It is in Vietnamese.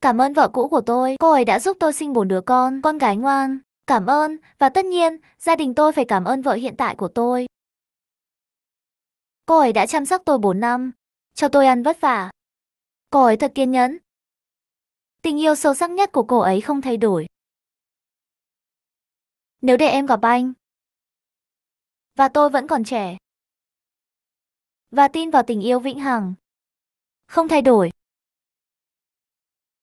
Cảm ơn vợ cũ của tôi, cô ấy đã giúp tôi sinh bốn đứa con, con gái ngoan. Cảm ơn, và tất nhiên, gia đình tôi phải cảm ơn vợ hiện tại của tôi. Cô ấy đã chăm sóc tôi 4 năm, cho tôi ăn vất vả. Cô ấy thật kiên nhẫn. Tình yêu sâu sắc nhất của cô ấy không thay đổi. Nếu để em gặp anh, và tôi vẫn còn trẻ, và tin vào tình yêu vĩnh hằng, không thay đổi.